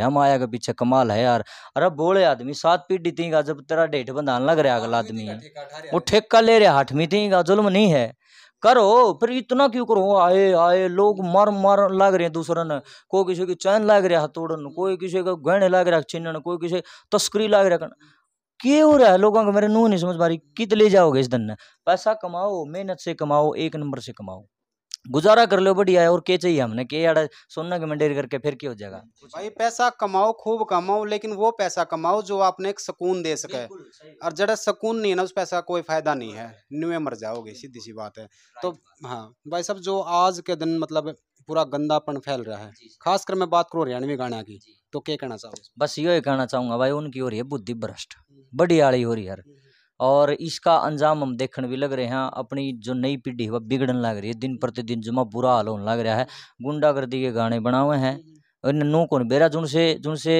है माया के पीछे कमाल है यार अरे बोले आदमी सात पीढ़ी थी का जब तेरा डेठ बंधान लग रहा अगला आदमी है वो ठेका ले रहा हठमी थी का जुल्म नहीं है करो फिर इतना क्यों करो आए आए लोग मर मर लग रहे हैं दूसरे ने कोई किसी की चैन लग रहा है तोड़न कोई किसी का गहने लग रहा है छिन्न कोई किसी तस्करी लग रहा क्यों हो रहा है लोगों को मेरे नूह नहीं समझ पा रही कित ले जाओगे इस दिन ने पैसा कमाओ मेहनत से कमाओ एक नंबर से कमाओ गुजारा कर लो बढ़िया है और क्या चाहिए हमने के यार सोना के मंडेर करके फिर क्या हो जाएगा भाई पैसा कमाओ खूब कमाओ लेकिन वो पैसा कमाओ जो आपने एक सुकून दे सके और जरा सुकून नहीं है ना उस पैसा कोई फायदा नहीं है न्यू मर जाओगे सीधी सी बात है तो हाँ भाई साहब जो आज के दिन मतलब पूरा गंदापन फैल रहा है खासकर मैं बात करूँ हरियाणवी गाना की तो क्या कहना चाहूँ बस यो कहना चाहूंगा भाई उनकी हो रही है बुद्धि भ्रष्ट हम्म। बढ़िया हो रही है हम्म, हम्म। और इसका अंजाम हम देखने भी लग रहे हैं अपनी जो नई पीढ़ी है वह बिगड़न लग रही है दिन प्रतिदिन जुमा बुरा हाल होने लग रहा है गुंडागर्दी के गाने बनाए हैं इन कौन बेरा जुन से जुन से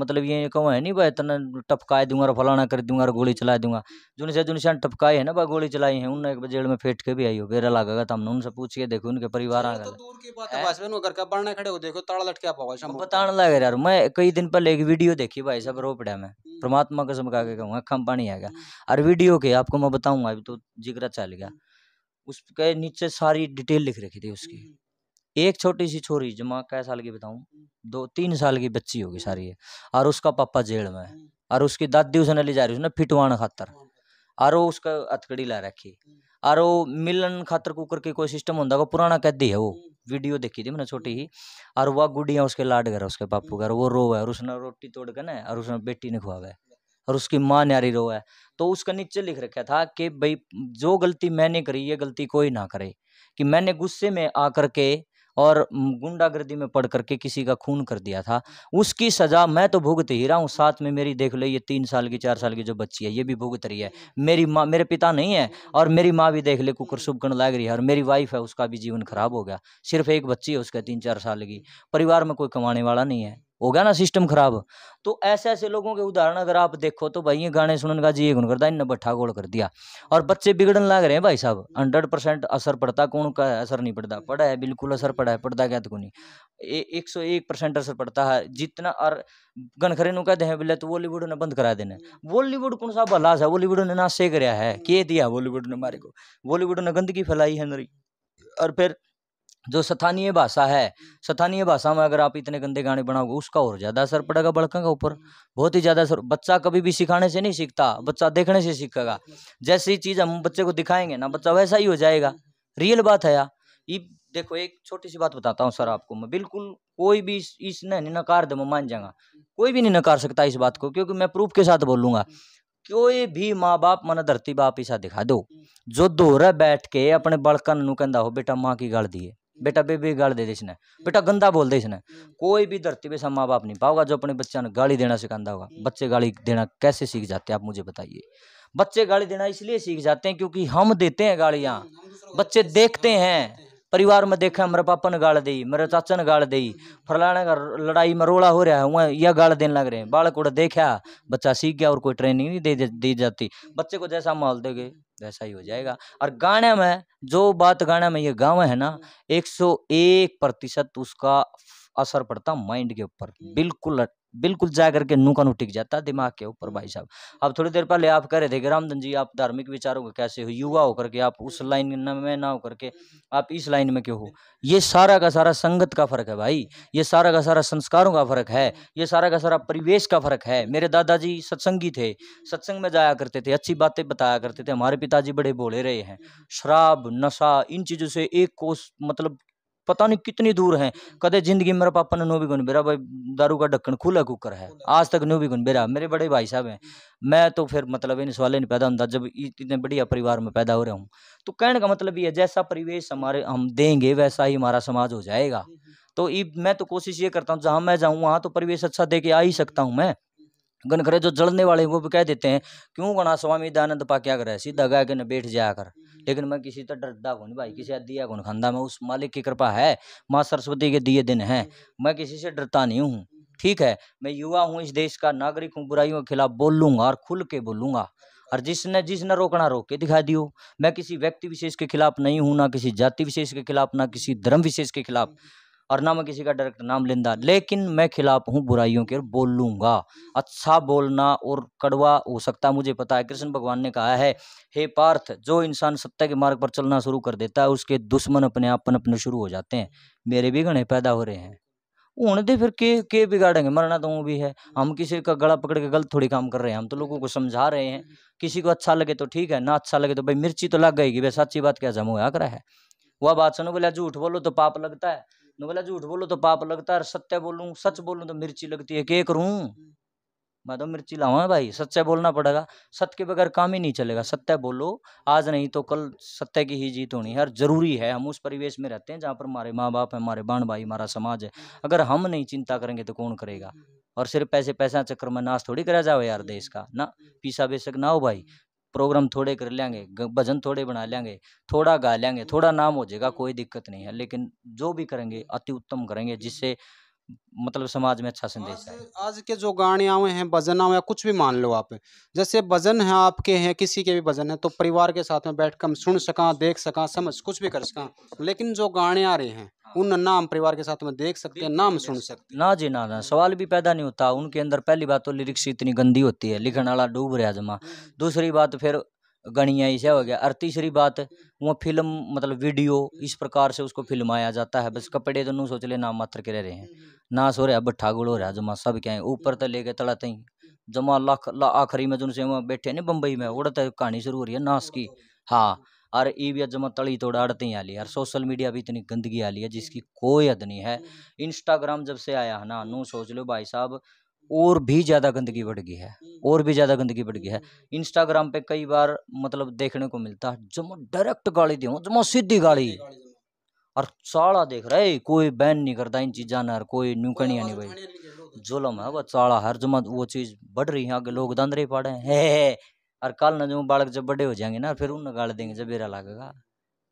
मतलब ये कहो है नहीं भाई तना टपकाए दूंगा और फलाना कर दूंगा और गोली चला दूंगा जुन से जुन से टपकाए है ना भाई गोली चलाई है उन एक जेल में फेंट के भी आई हो बेरा लगा तो हमने उनसे पूछ के देखो उनके परिवार आ गए बताने लगे यार मैं कई दिन पहले एक वीडियो देखी भाई सब रोपड़ा में हम्म। परमात्मा कसम का के कहूँगा खम पानी आ गया हम्म। और वीडियो के आपको मैं बताऊंगा अभी तो जिगरा चल गया हम्म। उसके नीचे सारी डिटेल लिख रखी थी उसकी एक छोटी सी छोरी जो माँ कै साल की बताऊं दो तीन साल की बच्ची होगी सारी है और उसका पापा जेल में है और उसकी दादी उसने ले जा रही उसने फिटवाना खातर और वो उसका अथकड़ी ला रखी और वो मिलन खातर कुकर के कोई सिस्टम होता वो पुराना कैदी है वो वीडियो देखी थी मैंने छोटी ही और वह गुड़िया उसके लाड कर उसके पापू घर वो रो है और उसने रोटी तोड़ कर ना और उसने बेटी ने खुआ गया और उसकी माँ न्यारी रो है तो उसका नीचे लिख रखा था कि भाई जो गलती मैंने करी ये गलती कोई ना करे कि मैंने गुस्से में आकर के और गुंडागर्दी में पड़ करके किसी का खून कर दिया था उसकी सज़ा मैं तो भुगत ही रहा हूँ साथ में मेरी देख लो ये तीन साल की चार साल की जो बच्ची है ये भी भुगत रही है मेरी माँ मेरे पिता नहीं है और मेरी माँ भी देख ले कुकर शुभगण लाग रही है और मेरी वाइफ है उसका भी जीवन खराब हो गया सिर्फ एक बच्ची है उसका तीन चार साल की परिवार में कोई कमाने वाला नहीं है हो गया ना सिस्टम खराब तो ऐसे ऐसे लोगों के उदाहरण अगर आप देखो तो भाई ये गाने सुनने का जी ये गुण करता इन बट्ठा गोल कर दिया और बच्चे बिगड़न लग रहे हैं भाई साहब हंड्रेड परसेंट असर पड़ता कौन का असर नहीं पड़ता पड़ा है बिल्कुल असर पड़ा है पड़ता क्या तो नहीं एक सौ एक परसेंट असर पड़ता है जितना और गनखरे नु कहते हैं बोले तो बॉलीवुड ने बंद करा देना बॉलीवुड कौन सा भला है बॉलीवुड ने ना से कराया है के दिया बॉलीवुड ने मारे को बॉलीवुड ने गंदगी फैलाई है अंदर और फिर जो स्थानीय भाषा है स्थानीय भाषा में अगर आप इतने गंदे गाने बनाओगे उसका और ज़्यादा असर पड़ेगा बड़कों के ऊपर बहुत ही ज़्यादा असर बच्चा कभी भी सिखाने से नहीं सीखता बच्चा देखने से सीखेगा जैसी चीज़ हम बच्चे को दिखाएंगे ना बच्चा वैसा ही हो जाएगा रियल बात है यार ये देखो एक छोटी सी बात बताता हूँ सर आपको मैं बिल्कुल कोई भी इस नकार दे मैं मान जाऊँगा कोई भी नहीं नकार सकता इस बात को क्योंकि मैं प्रूफ के साथ बोलूँगा कोई भी माँ बाप मन धरती बाप ईसा दिखा दो जो दोहरा बैठ के अपने बड़कन कहता हो बेटा माँ की गाल दिए बेटा बेबी गाल दे इसने बेटा गंदा बोल दे इसने कोई भी धरती पे माँ बाप नहीं पाओगा जो अपने बच्चों ने गाली देना सिखाता होगा बच्चे गाली देना कैसे सीख जाते हैं आप मुझे बताइए बच्चे गाली देना इसलिए सीख जाते हैं क्योंकि हम देते हैं गालियाँ बच्चे देखते हैं परिवार में देखा मेरे पापा ने गाल दी मेरे चाचा ने गाल दी फलाने का लड़ाई में रोड़ा हो रहा है वहाँ यह गाल देने लग रहे हैं बालक उड़ा देखा बच्चा सीख गया और कोई ट्रेनिंग नहीं दे दी जाती बच्चे को जैसा माल देंगे वैसा ही हो जाएगा और गाने में जो बात गाने में ये गाँव है ना 101 हम्म। प्रतिशत उसका असर पड़ता माइंड के ऊपर हम्म। बिल्कुल बिल्कुल जा करके नूका नू टिक जाता दिमाग के ऊपर भाई हम्म। साहब अब थोड़ी देर पहले आप कह रहे थे कि रामधन जी आप धार्मिक विचारों को कैसे हो युवा होकर के आप उस लाइन में ना होकर के आप इस लाइन में क्यों हो ये सारा का सारा संगत का फर्क है भाई ये सारा का सारा संस्कारों का फर्क है ये सारा का सारा परिवेश का फर्क है मेरे दादाजी सत्संगी थे सत्संग में जाया करते थे अच्छी बातें बताया करते थे हमारे पिताजी बड़े बोले रहे हैं शराब नशा इन चीज़ों से एक कोस मतलब पता नहीं कितनी दूर है कदे जिंदगी मेरा पापा ने नो भी गुन बेरा भाई दारू का ढक्कन खुला कुकर है आज तक नो भी गुन बेरा मेरे बड़े भाई साहब हैं मैं तो फिर मतलब इन सवाल नहीं पैदा होता जब इतने बढ़िया परिवार में पैदा हो रहा हूँ तो कहने का मतलब ये है जैसा परिवेश हमारे हम देंगे वैसा ही हमारा समाज हो जाएगा हम्म, हम्म। तो मैं तो कोशिश ये करता हूँ जहाँ मैं जाऊँ वहाँ तो परिवेश अच्छा दे के आ ही सकता हूँ मैं गनखरे जो जलने वाले वो भी कह देते हैं क्यों गणा स्वामी दयानंद पा क्या करे सीधा गाय के न बैठ जाया कर लेकिन मैं किसी तरह डरदा कौन भाई किसी दिया कौन खांदा मैं उस मालिक की कृपा है माँ सरस्वती के दिए दिन है मैं किसी से डरता नहीं हूँ ठीक है मैं युवा हूँ इस देश का नागरिक हूँ बुराइयों के खिलाफ लूंगा और खुल के बोलूंगा और जिसने जिसने रोकना रोक के दिखा दियो मैं किसी व्यक्ति विशेष के खिलाफ नहीं हूँ ना किसी जाति विशेष के खिलाफ ना किसी धर्म विशेष के खिलाफ और ना मैं किसी का डायरेक्ट नाम लिंदा लेकिन मैं खिलाफ हूँ बुराइयों के और बोलूँगा अच्छा बोलना और कड़वा हो सकता है मुझे पता है कृष्ण भगवान ने कहा है हे पार्थ जो इंसान सत्य के मार्ग पर चलना शुरू कर देता है उसके दुश्मन अपने आप अपने शुरू हो जाते हैं मेरे भी गणे पैदा हो रहे हैं उन्हें दे फिर के के बिगाड़ेंगे मरना तो वो भी है हम किसी का गला पकड़ के गलत थोड़ी काम कर रहे हैं हम तो लोगों को समझा रहे हैं किसी को अच्छा लगे तो ठीक है ना अच्छा लगे तो भाई मिर्ची तो लग गई भाई सच्ची बात क्या जमो आकर है वह बात सुनो बोले झूठ बोलो तो पाप लगता है मैं बोला झूठ बोलो तो पाप लगता है सत्य बोलू सच बोलू तो मिर्ची लगती है के करूं हम्म। मैं तो मिर्ची लाऊ भाई सच्चा बोलना पड़ेगा सत्य के बगैर काम ही नहीं चलेगा सत्य बोलो आज नहीं तो कल सत्य की ही जीत होनी है और जरूरी है हम उस परिवेश में रहते हैं जहाँ पर हमारे माँ बाप है हमारे बाण भाई हमारा समाज है हम्म। अगर हम नहीं चिंता करेंगे तो कौन करेगा हम्म। और सिर्फ पैसे पैसा चक्कर में नाश थोड़ी करा जाओ यार देश का ना पीसा बेसक ना हो भाई प्रोग्राम थोड़े कर लेंगे भजन थोड़े बना लेंगे थोड़ा गा लेंगे थोड़ा नाम हो जाएगा हम्म। कोई दिक्कत नहीं है लेकिन जो भी करेंगे अति उत्तम करेंगे जिससे मतलब समाज में अच्छा संदेश आज, आज के जो गाने आवे हैं भजन आवे कुछ भी मान लो आप जैसे भजन है आपके हैं किसी के भी भजन है तो परिवार के साथ में बैठ कर सुन सका देख सका समझ कुछ भी कर सका लेकिन जो गाने आ रहे हैं हाँ। उन नाम परिवार के साथ में देख सकते हैं नाम सुन सकते ना जी ना ना सवाल भी पैदा नहीं होता उनके अंदर पहली बात तो लिरिक्स इतनी गंदी होती है लिखने वाला डूब रहा जमा हम्म। दूसरी बात फिर गणिया ऐसे हो गया और तीसरी बात वो फिल्म मतलब वीडियो इस प्रकार से उसको फिल्माया जाता है बस कपड़े तो नू सोच ले नाम मात्र के रह रहे हैं ना हो रहा है गुड़ हो रहा है जमा सब क्या है ऊपर तो लेके तड़ा तई जमा लाख ला आखिरी में से वहाँ बैठे ना बम्बई में उड़ते कहानी शुरू हो रही है नास की हाँ और ई भी जमा तड़ी तोड़ा अड़ते आ ली और सोशल मीडिया भी इतनी गंदगी आ ली है जिसकी कोई हद नहीं है इंस्टाग्राम जब से आया है ना नू सोच लो भाई साहब और भी ज़्यादा गंदगी बढ़ गई है और भी ज़्यादा गंदगी बढ़ गई है इंस्टाग्राम पे कई बार मतलब देखने को मिलता है जमा डायरेक्ट गाली दे जमा सीधी गाली और चाड़ा देख रहे कोई बैन नहीं करता इन चीज़ा ना कोई न्यूकनिया नहीं भाई जुलम है वह चाड़ा हर जमा वो चीज़ बढ़ रही है आगे लोग दांदरे पाड़े हैं और कल ना जो बालक जब बड़े हो जाएंगे ना फिर उन गाल देंगे जब बेरा लगेगा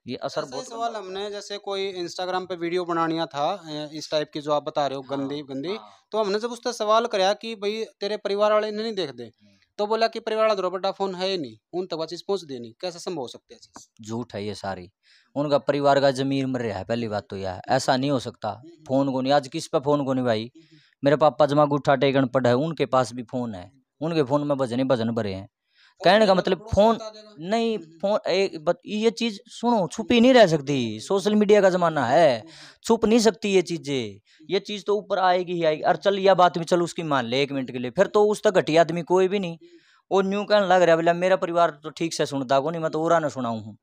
ये असर बहुत सवाल हमने जैसे कोई इंस्टाग्राम पे वीडियो बनानिया था इस टाइप की जो आप बता रहे हो गंदी हाँ, गंदी हाँ। तो हमने जब उससे सवाल कराया कि भाई तेरे परिवार वाले नहीं देख दे हम्म। तो बोला कि परिवार वाला बड़ा फोन है ही नहीं उन तक चीज पहुंच दे नहीं कैसे संभव हो सकते हैं झूठ है ये सारी उनका परिवार का जमीन मर रहा है पहली बात तो यह ऐसा नहीं हो सकता हम्म, हम्म। फोन को नहीं आज किस पे फोन को नहीं भाई मेरे पापा जमा गुट्ठा टेकन पढ़ है उनके पास भी फोन है उनके फोन में भजन ही भजन भरे हैं कहने का मतलब फोन नहीं हम्म, हम्म। फोन एक ये चीज सुनो छुपी नहीं रह सकती सोशल मीडिया का जमाना है हम्म, छुप नहीं सकती ये चीजें ये चीज तो ऊपर आएगी ही आएगी और चल या बात भी चलो उसकी मान ले एक मिनट के लिए फिर तो उस तक घटी आदमी कोई भी नहीं वो न्यू कहने लग रहा है बोला मेरा परिवार तो ठीक से सुनता को नहीं मैं तो ओरा ना सुनाऊ हूँ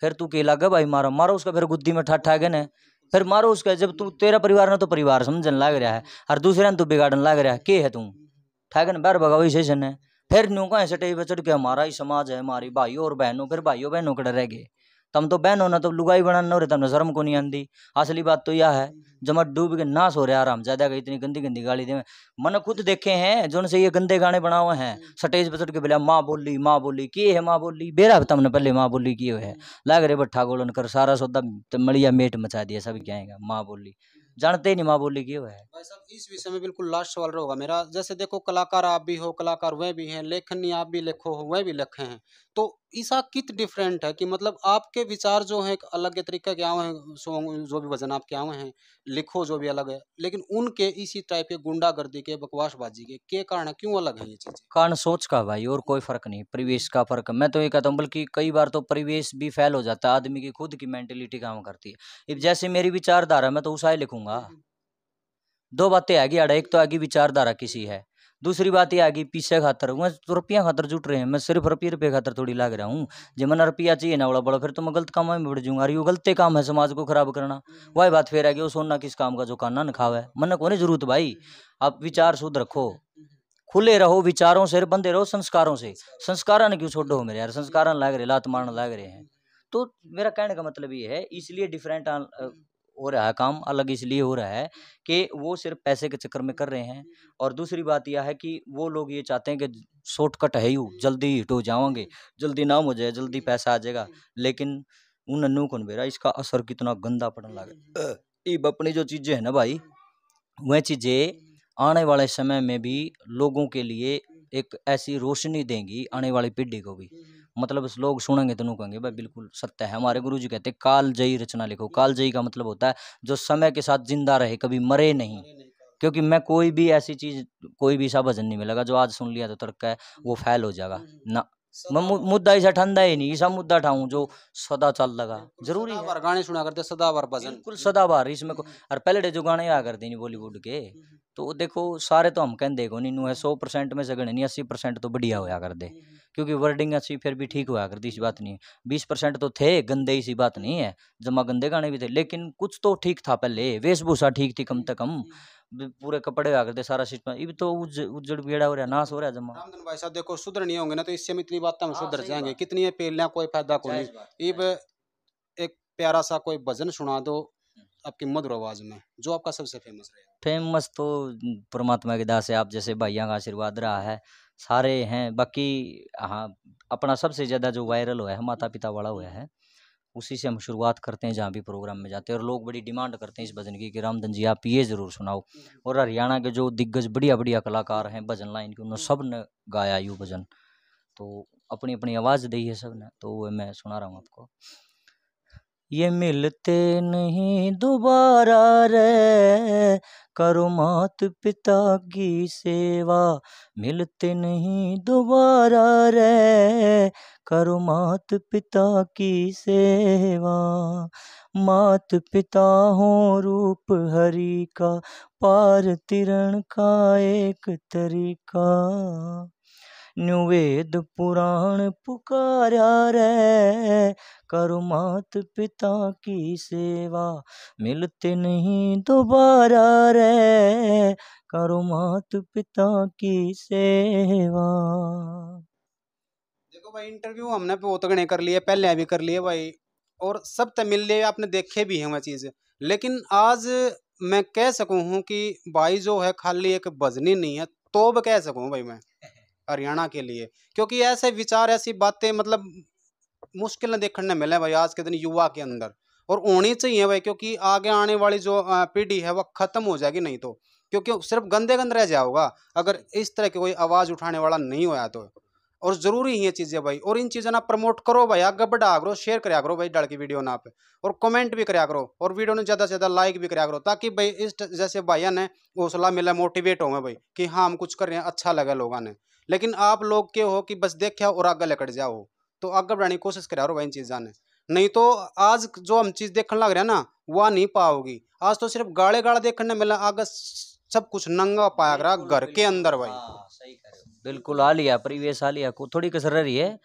फिर तू के लागे भाई मारो मारो उसका फिर गुद्दी में ठा गए फिर मारो उसका जब तू तेरा परिवार ना तो परिवार समझने लग रहा है और दूसरे ने तो बिगाड़न लग रहा है के है तू ठा गए ना बार भगाओ इसे है फिर न्यू का ऐसे टेप चढ़ के हमारा ही समाज है हमारी भाई और बहनों फिर भाईयों बहनों कड़े रह गए तम तो बहन होना तो लुगाई बनाना हो तो रही शर्म को नहीं आंदी असली बात तो यह है जमा डूब के नाश हो रहा आराम ज्यादा इतनी गंदी गंदी गाली दे मैंने खुद देखे हैं जो से ये गंदे गाने बना हुए हैं स्टेज पर चढ़ के बोला माँ बोली माँ बोली की है माँ बोली बेरा तमने पहले माँ बोली की है लग रहे बट्ठा गोलन कर सारा सौदा मलिया मेट मचा दिया सभी क्या माँ बोली जानते ही नहीं माँ बोली क्यों है भाई साहब इस विषय में बिल्कुल लास्ट सवाल रहेगा मेरा जैसे देखो कलाकार आप भी हो कलाकार वह भी हैं लेखनी आप भी लिखो हो वह भी लिखे हैं तो ईसा कित डिफरेंट है कि मतलब आपके विचार जो हैं अलग तरीके के आए हैं सॉन्ग जो भी भजन आपके आए हैं लिखो जो भी अलग है लेकिन उनके इसी टाइप के गुंडागर्दी के बकवासबाजी के के कारण क्यों अलग है ये चीज़ कारण सोच का भाई और कोई फर्क नहीं परिवेश का फर्क मैं तो ये कहता हूँ बल्कि कई बार तो परिवेश भी फैल हो जाता है आदमी की खुद की मैंटिलिटी काम करती है जैसे मेरी विचारधारा मैं तो उसा ही लिखूंगा हम्म। दो बातें आगे अड़ा एक तो आगे विचारधारा किसी है दूसरी बात यह आ गई पीछे खातर मैं तो रुपया खातर जुट रहे हैं मैं सिर्फ रुपये रुपये खातर थोड़ी लाग रहा हूँ जब मैंने रुपया चाहिए ना बड़ा बड़ा फिर तो मैं गलत काम में बढ़ जाऊँगा अरे यो गलते काम है समाज को खराब करना वही बात फिर आ गई वो सोना किस काम का जो काना न खावा है मन को नहीं जरूरत भाई आप विचार शुद्ध रखो खुले रहो विचारों से बंधे रहो संस्कारों से संस्कार क्यों छोड़ो मेरे यार संस्कार लाग रहे लात मारने लाग रहे हैं तो मेरा कहने का मतलब ये है इसलिए डिफरेंट हो रहा है काम अलग इसलिए हो रहा है कि वो सिर्फ पैसे के चक्कर में कर रहे हैं और दूसरी बात यह है कि वो लोग ये चाहते हैं कि शॉर्टकट है यू जल्दी हिट हो जाओगे जल्दी नाम हो जाए जल्दी पैसा आ जाएगा लेकिन उन नन्नू कौन बेरा इसका असर कितना गंदा पड़ने लगा इब अपनी जो चीज़ें हैं ना भाई वह चीज़ें आने वाले समय में भी लोगों के लिए एक ऐसी रोशनी देंगी आने वाली पीढ़ी को भी मतलब लोग सुनेंगे तो कहेंगे भाई बिल्कुल सत्य है हमारे गुरु जी कहते हैं कालजयी रचना लिखो कालजयी का मतलब होता है जो समय के साथ जिंदा रहे कभी मरे नहीं क्योंकि मैं कोई भी ऐसी चीज़ कोई भी ऐसा भजन नहीं मिलेगा जो आज सुन लिया तो तड़का है वो फैल हम्म। हो जाएगा हम्म। ना मैं मुद्दा ऐसा ठंडा ही नहीं ऐसा मुद्दा ठाऊ जो सदा चल लगा जरूरी है गाने सुना करते सदाबार भजन बिल्कुल सदाबार इसमें को हम्म। और पहले जो गाने आ करते नहीं बॉलीवुड के हम्म। तो देखो सारे तो हम कहें देखो नहीं है सौ परसेंट में से नहीं अस्सी परसेंट तो बढ़िया होया कर दे हम्म, क्योंकि वर्डिंग अच्छी फिर भी ठीक होया करती इस बात नहीं बीस परसेंट तो थे गंदे सी बात नहीं है जमा गंदे गाने भी थे लेकिन कुछ तो ठीक था पहले वेशभूषा ठीक थी कम से कम पूरे कपड़े आकर दे सारा सिस्टम ये तो उज, उजड़ बेड़ा हो रहा नाश हो रहा जमा भाई साहब देखो सुधर नहीं होंगे ना तो इससे हम इतनी हाँ, बात हम सुधर जाएंगे कितनी है पेलियाँ कोई फायदा कोई नहीं एक प्यारा सा कोई भजन सुना दो हम्म। आपकी मधुर आवाज में जो आपका सबसे फेमस रहे फेमस तो परमात्मा के दास है आप जैसे भाइयों का आशीर्वाद रहा है सारे हैं बाकी हाँ अपना सबसे ज़्यादा जो वायरल हुआ है माता पिता वाला हुआ है उसी से हम शुरुआत करते हैं जहाँ भी प्रोग्राम में जाते हैं और लोग बड़ी डिमांड करते हैं इस भजन की कि रामधन जी आप ये ज़रूर सुनाओ और हरियाणा के जो दिग्गज बढ़िया बढ़िया कलाकार हैं भजन लाइन के उन्होंने सब ने गाया यू भजन तो अपनी अपनी आवाज़ दी है सब ने तो मैं सुना रहा हूँ आपको ये मिलते नहीं दोबारा रे करो मात पिता की सेवा मिलते नहीं दोबारा रे करो मात पिता की सेवा मात पिता हो रूप हरि का पार तिरण का एक तरीका न्युवेद वेद पुराण पुकारा रे करो मात पिता की सेवा मिलते नहीं दोबारा रे करो मात पिता की सेवा देखो भाई इंटरव्यू हमने बहुत तक कर लिए पहले भी कर लिए भाई और सब तो तमिल आपने देखे भी हैं वह चीज़ लेकिन आज मैं कह सकूँ हूँ कि भाई जो है खाली एक बजनी नहीं है तो भी कह सकूँ भाई मैं हरियाणा के लिए क्योंकि ऐसे विचार ऐसी बातें मतलब मुश्किल देखने मिले भाई आज के दिन युवा के अंदर और होनी चाहिए भाई क्योंकि आगे आने वाली जो पीढ़ी है वह खत्म हो जाएगी नहीं तो क्योंकि सिर्फ गंदे गंद रह जाओगा अगर इस तरह की कोई आवाज़ उठाने वाला नहीं होया तो और ज़रूरी है चीज़ें भाई और इन चीज़ें ना प्रमोट करो भाई आगे बढ़ा करो शेयर कराया करो भाई डाल की वीडियो ना पे और कमेंट भी कराया करो और वीडियो ने ज़्यादा से ज़्यादा लाइक भी कराया करो ताकि भाई इस जैसे भाइयों ने हौसला मिला मोटिवेट हो भाई कि हाँ हम कुछ कर रहे हैं अच्छा लगे लोगों ने लेकिन आप लोग के हो कि बस देखा और आगे लकड़ जाओ तो आगे बढ़ाने की कोशिश करा रहो इन चीज़ा ने नहीं तो आज जो हम चीज़ देखने लग रहे हैं ना वह नहीं पाओगी आज तो सिर्फ गाड़े गाड़ा देखने मिला आगे सब कुछ नंगा पाया गया घर के अंदर भाई हाँ, बिल्कुल आ लिया परिवेश आ लिया को थोड़ी कसर रही है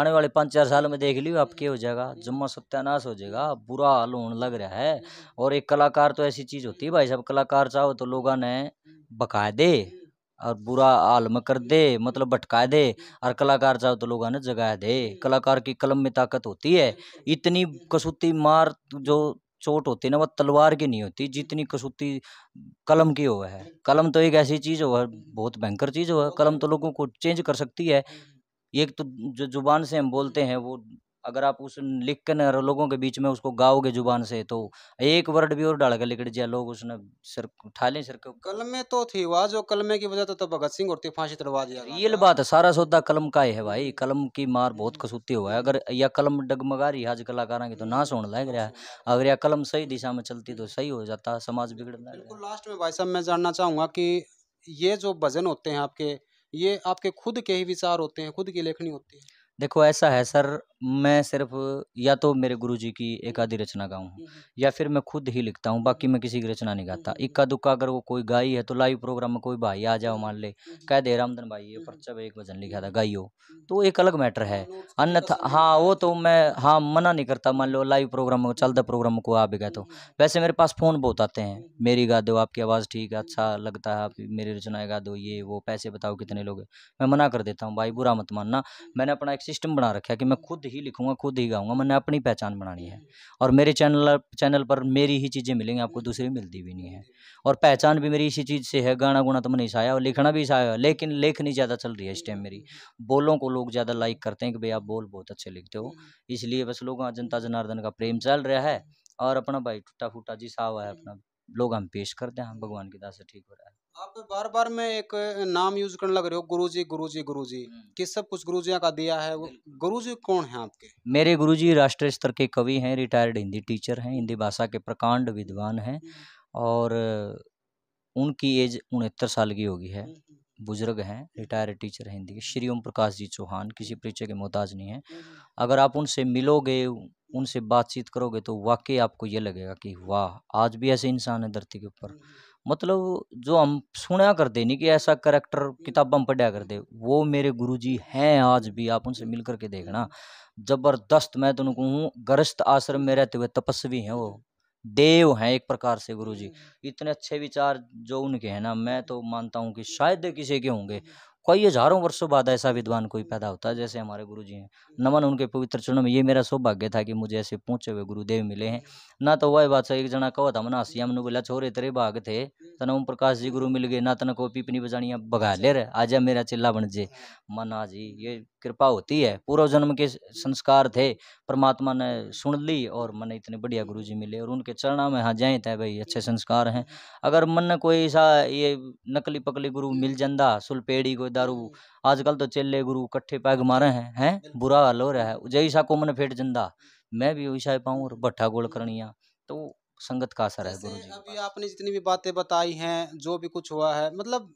आने वाले पाँच चार साल में देख लियो आप क्या हो जाएगा जुम्मा सत्यानाश हो जाएगा बुरा हाल होने लग रहा है और एक कलाकार तो ऐसी चीज़ होती है भाई सब कलाकार चाहो तो लोगों ने बका दे और बुरा आलम कर दे मतलब भटका दे और कलाकार चाहो तो लोग ने जगा दे कलाकार की कलम में ताकत होती है इतनी कसूती मार जो चोट होती है ना वो तलवार की नहीं होती जितनी कसूती कलम की हो है कलम तो एक ऐसी चीज़ हो बहुत भयंकर चीज़ हो कलम तो लोगों को चेंज कर सकती है एक तो जो जुबान से हम बोलते हैं वो अगर आप उस लिख ना लोगों के बीच में उसको गाओगे जुबान से तो एक वर्ड भी और डाल के लिख दिया लोग उसने सिर उठा लें सिर कलमे तो थी वाह जो कलमे की वजह तो, तो भगत सिंह और फांसी तलवा दिया ये बात है सारा सौदा कलम का है भाई कलम की मार बहुत कसूती हुआ है अगर यह कलम डगमगा रही आज कलाकार की तो ना सुन लग रहा है अगर यह कलम सही दिशा में चलती तो सही हो जाता समाज बिगड़ बिल्कुल लास्ट में भाई साहब मैं जानना चाहूँगा कि ये जो भजन होते हैं आपके ये आपके खुद के ही विचार होते हैं खुद की लेखनी होती है देखो ऐसा है सर मैं सिर्फ या तो मेरे गुरुजी की एक आधी रचना गाऊँ या फिर मैं खुद ही लिखता हूँ बाकी मैं किसी की रचना नहीं गाता इक्का दुक्का अगर वो कोई गाई है तो लाइव प्रोग्राम में कोई भाई आ जाओ मान ले कह दे रामधन भाई ये पर्चा एक भजन लिखा था गाइयो तो एक अलग मैटर है हाँ, अन्यथा हाँ, हाँ वो तो मैं हाँ मना नहीं करता मान लो लाइव प्रोग्राम चलता प्रोग्राम को आ भी गए तो वैसे मेरे पास फ़ोन बहुत आते हैं मेरी गा दो आपकी आवाज़ ठीक है अच्छा लगता है आप मेरी रचनाएँ गा दो ये वो पैसे बताओ कितने लोग मैं मना कर देता हूँ भाई बुरा मत मानना मैंने अपना एक सिस्टम बना रखा है कि मैं हम्म। खुद ही लिखूंगा खुद ही गाऊंगा मैंने अपनी पहचान बनानी है और मेरे चैनल चैनल पर मेरी ही चीज़ें मिलेंगी आपको हम्म। दूसरी मिलती भी नहीं है और पहचान भी मेरी इसी चीज़ से है गाना गुना तो मैंने सहाया और लिखना भी इसाया है लेकिन लेखनी ज़्यादा चल रही है इस टाइम मेरी हम्म। बोलों को लोग ज़्यादा लाइक करते हैं कि भाई आप बोल बहुत अच्छे लिखते हो इसलिए बस लोग जनता जनार्दन का प्रेम चल रहा है और अपना भाई टूटा फूटा जी सा है अपना लोग हम पेश करते हैं हम भगवान की दास से ठीक हो रहा है आप बार बार में एक नाम यूज करने लग रहे हो गुरु जी गुरु जी गुरु जी हम्म। किस सब कुछ गुरु जी का दिया है गुरु जी कौन है आपके मेरे गुरु जी राष्ट्रीय स्तर के कवि हैं रिटायर्ड हिंदी टीचर हैं हिंदी भाषा के प्रकांड विद्वान हैं हम्म। और उनकी एज उनहत्तर साल की होगी है हम्म, बुजुर्ग हैं रिटायर्ड टीचर हिंदी के श्री ओम प्रकाश जी चौहान किसी हम्म। परिचय के मोहताज नहीं है हम्म, हम्म। अगर आप उनसे मिलोगे उनसे बातचीत करोगे तो वाकई आपको ये लगेगा कि वाह आज भी ऐसे इंसान है धरती के ऊपर मतलब जो हम सुना करते नहीं कि ऐसा करेक्टर किताब हम पढ़ा करते वो मेरे गुरुजी हैं आज भी आप उनसे मिल करके देखना जबरदस्त मैं तो कहूँ हूँ आश्रम में रहते हुए तपस्वी हैं वो देव हैं एक प्रकार से गुरु जी इतने अच्छे विचार जो उनके हैं ना मैं तो मानता हूँ कि शायद किसी के होंगे कई हजारों वर्षों बाद ऐसा विद्वान कोई पैदा होता है जैसे हमारे गुरु जी हैं नमन उनके पवित्र चरणों में ये मेरा सौभाग्य था कि मुझे ऐसे पूछे हुए गुरुदेव मिले हैं ना तो वह बात एक जना कहो था मना हसी हमने बोला अच्छा, छोरे तेरे भाग थे तन ओम प्रकाश जी गुरु मिल गए ना तना को पिपनी बजानियाँ भगा ले रहे आजा मेरा चिल्ला बन जे मना जी ये कृपा होती है पूर्व जन्म के संस्कार थे परमात्मा ने सुन ली और मन इतने बढ़िया गुरु जी मिले और उनके चरणा में हाँ जाए थे भाई अच्छे संस्कार हैं अगर मन ने कोई ऐसा ये नकली पकली गुरु मिल जाता सुलपेड़ी कोई दारू आजकल तो चेले गुरु कट्ठे पैग मारे हैं हैं बुरा हाल हो रहा है जैसा को मन फेट जाता मैं भी वैसा पाऊँ और भट्ठा गोल करनिया तो संगत का असर है गुरु जी अभी आपने जितनी भी बातें बताई हैं जो भी कुछ हुआ है मतलब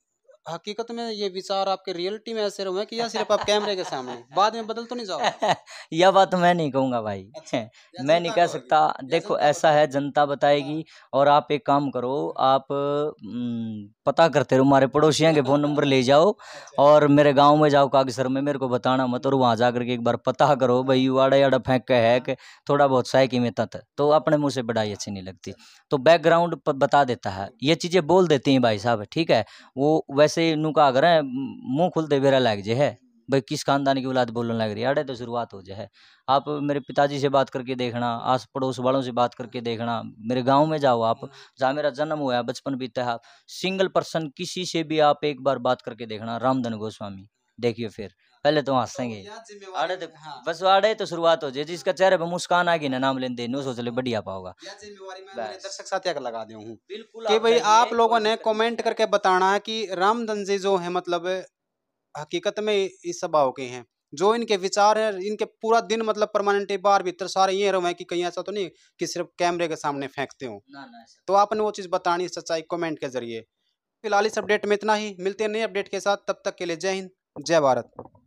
हकीकत में ये विचार आपके रियलिटी में ऐसे हुए कि या सिर्फ आप कैमरे के सामने बाद में बदल तो नहीं जाओ यह बात मैं नहीं कहूँगा भाई अच्छा, मैं नहीं कह सकता देखो ऐसा है जनता बताएगी हाँ। और आप एक काम करो आप पता करते रहो हमारे पड़ोसियों के फ़ोन नंबर ले जाओ अच्छा, अच्छा। और मेरे गाँव में जाओ कागसर में मेरे को बताना मत और वहाँ जा करके एक बार पता करो हाँ। भाई आड़ा आड़ा फेंक के है कि हाँ। थोड़ा बहुत साइकी में तत तो अपने मुँह से बढ़ाई अच्छी नहीं लगती अच्छा। तो बैकग्राउंड बता देता है ये चीज़ें बोल देती हैं भाई साहब ठीक है वो वैसे से नुका अगर मुँह खुलते बेरा लग जे है भाई किस खानदान की औलाद बोलने लग रही है अड़े तो शुरुआत हो जाए आप मेरे पिताजी से बात करके देखना आस पड़ोस वालों से बात करके देखना मेरे गांव में जाओ आप जहाँ मेरा जन्म हुआ है बचपन बीता है सिंगल पर्सन किसी से भी आप एक बार बात करके देखना रामधन गोस्वामी देखियो फिर पहले तो, तो हंसेंगे आड़े तो हाँ। बस आड़े तो शुरुआत हो जाए जिसका चेहरे पर मुस्कान आ गई ना नाम लेने देने सोच ले बढ़िया पाओगा दर्शक साथिया लगा दूँ बिल्कुल भाई आप लोगों ने कमेंट करके बताना है कि राम जी जो है मतलब हकीकत में इस स्वभाव के हैं जो इनके विचार हैं इनके पूरा दिन मतलब परमानेंट बार भीतर सारे ये रहे कि कहीं ऐसा तो नहीं कि सिर्फ कैमरे के सामने फेंकते हो तो आपने वो चीज़ बतानी सच्चाई कमेंट के जरिए फिलहाल इस अपडेट में इतना ही मिलते हैं नए अपडेट के साथ तब तक के लिए जय हिंद जय भारत